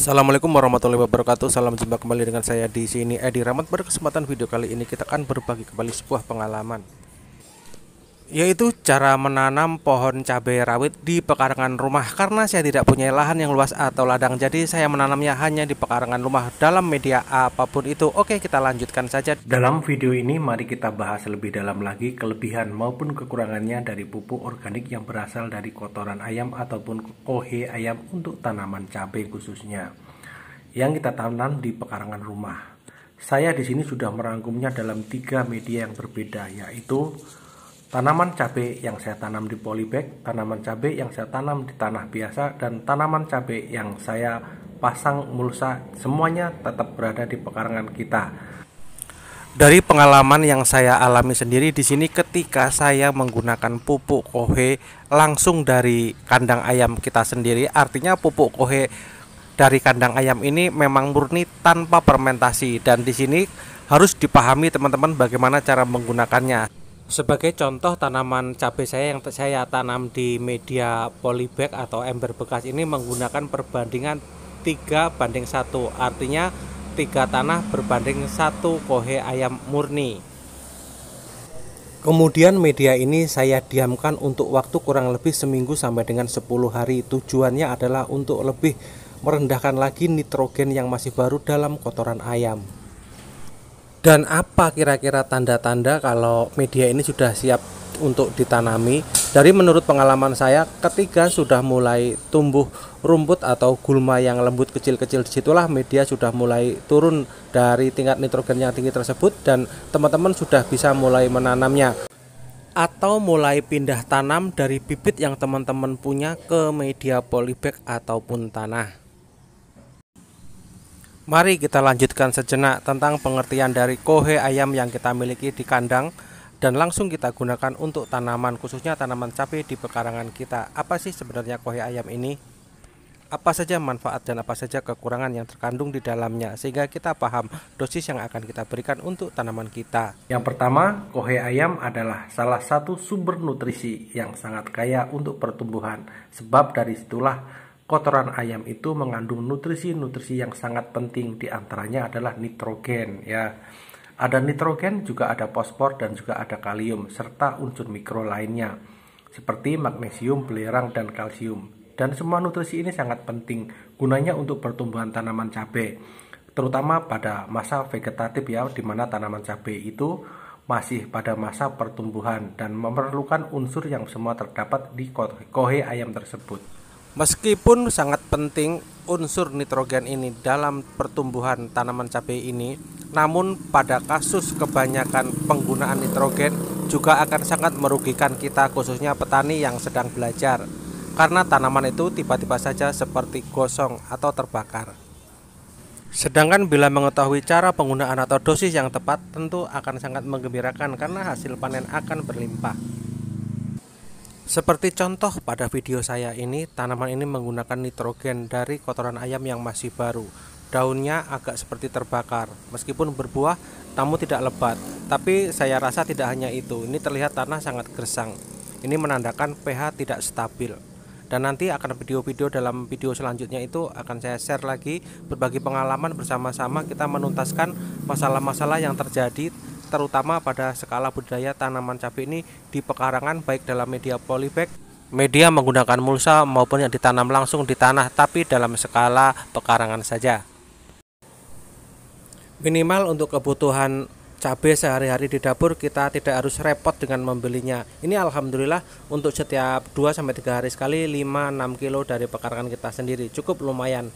Assalamualaikum warahmatullahi wabarakatuh. Salam jumpa kembali dengan saya di sini Edi Rahmat. Pada kesempatan video kali ini kita akan berbagi kembali sebuah pengalaman yaitu cara menanam pohon cabai rawit di pekarangan rumah karena saya tidak punya lahan yang luas atau ladang jadi saya menanamnya hanya di pekarangan rumah dalam media apapun itu oke kita lanjutkan saja dalam video ini mari kita bahas lebih dalam lagi kelebihan maupun kekurangannya dari pupuk organik yang berasal dari kotoran ayam ataupun kohe ayam untuk tanaman cabai khususnya yang kita tanam di pekarangan rumah saya di sini sudah merangkumnya dalam tiga media yang berbeda yaitu Tanaman cabai yang saya tanam di polybag, tanaman cabai yang saya tanam di tanah biasa, dan tanaman cabai yang saya pasang mulsa, semuanya tetap berada di pekarangan kita. Dari pengalaman yang saya alami sendiri di sini ketika saya menggunakan pupuk kohe langsung dari kandang ayam kita sendiri, artinya pupuk kohe dari kandang ayam ini memang murni tanpa fermentasi dan di sini harus dipahami teman-teman bagaimana cara menggunakannya sebagai contoh tanaman cabai saya yang saya tanam di media polybag atau ember bekas ini menggunakan perbandingan 3 banding 1 artinya 3 tanah berbanding 1 kohe ayam murni kemudian media ini saya diamkan untuk waktu kurang lebih seminggu sampai dengan 10 hari tujuannya adalah untuk lebih merendahkan lagi nitrogen yang masih baru dalam kotoran ayam dan apa kira-kira tanda-tanda kalau media ini sudah siap untuk ditanami dari menurut pengalaman saya ketika sudah mulai tumbuh rumput atau gulma yang lembut kecil-kecil disitulah media sudah mulai turun dari tingkat nitrogen yang tinggi tersebut dan teman-teman sudah bisa mulai menanamnya atau mulai pindah tanam dari bibit yang teman-teman punya ke media polybag ataupun tanah Mari kita lanjutkan sejenak tentang pengertian dari kohe ayam yang kita miliki di kandang dan langsung kita gunakan untuk tanaman khususnya tanaman cabai di pekarangan kita. Apa sih sebenarnya kohe ayam ini? Apa saja manfaat dan apa saja kekurangan yang terkandung di dalamnya sehingga kita paham dosis yang akan kita berikan untuk tanaman kita. Yang pertama, kohe ayam adalah salah satu sumber nutrisi yang sangat kaya untuk pertumbuhan. Sebab dari situlah kotoran ayam itu mengandung nutrisi-nutrisi yang sangat penting diantaranya adalah nitrogen ya. Ada nitrogen, juga ada fosfor dan juga ada kalium serta unsur mikro lainnya seperti magnesium, belerang dan kalsium. Dan semua nutrisi ini sangat penting gunanya untuk pertumbuhan tanaman cabai terutama pada masa vegetatif ya di mana tanaman cabai itu masih pada masa pertumbuhan dan memerlukan unsur yang semua terdapat di kohe ayam tersebut. Meskipun sangat penting unsur nitrogen ini dalam pertumbuhan tanaman cabai ini, namun pada kasus kebanyakan penggunaan nitrogen juga akan sangat merugikan kita khususnya petani yang sedang belajar karena tanaman itu tiba-tiba saja seperti gosong atau terbakar. Sedangkan bila mengetahui cara penggunaan atau dosis yang tepat tentu akan sangat menggembirakan karena hasil panen akan berlimpah. Seperti contoh pada video saya ini, tanaman ini menggunakan nitrogen dari kotoran ayam yang masih baru. Daunnya agak seperti terbakar, meskipun berbuah namun tidak lebat. Tapi saya rasa tidak hanya itu, ini terlihat tanah sangat gersang. Ini menandakan pH tidak stabil. Dan nanti akan video-video dalam video selanjutnya itu akan saya share lagi berbagi pengalaman bersama-sama kita menuntaskan masalah-masalah yang terjadi terutama pada skala budidaya tanaman cabai ini di pekarangan baik dalam media polybag media menggunakan mulsa maupun yang ditanam langsung di tanah tapi dalam skala pekarangan saja. Minimal untuk kebutuhan cabai sehari-hari di dapur kita tidak harus repot dengan membelinya. Ini alhamdulillah untuk setiap 2 3 hari sekali 5 6 kilo dari pekarangan kita sendiri cukup lumayan.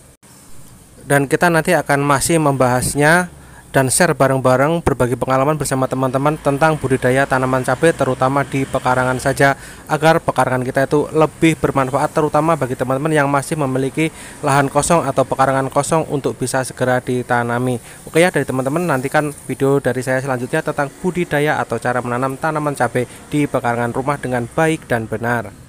Dan kita nanti akan masih membahasnya dan share bareng-bareng berbagi pengalaman bersama teman-teman tentang budidaya tanaman cabai terutama di pekarangan saja agar pekarangan kita itu lebih bermanfaat terutama bagi teman-teman yang masih memiliki lahan kosong atau pekarangan kosong untuk bisa segera ditanami. Oke ya dari teman-teman nantikan video dari saya selanjutnya tentang budidaya atau cara menanam tanaman cabai di pekarangan rumah dengan baik dan benar.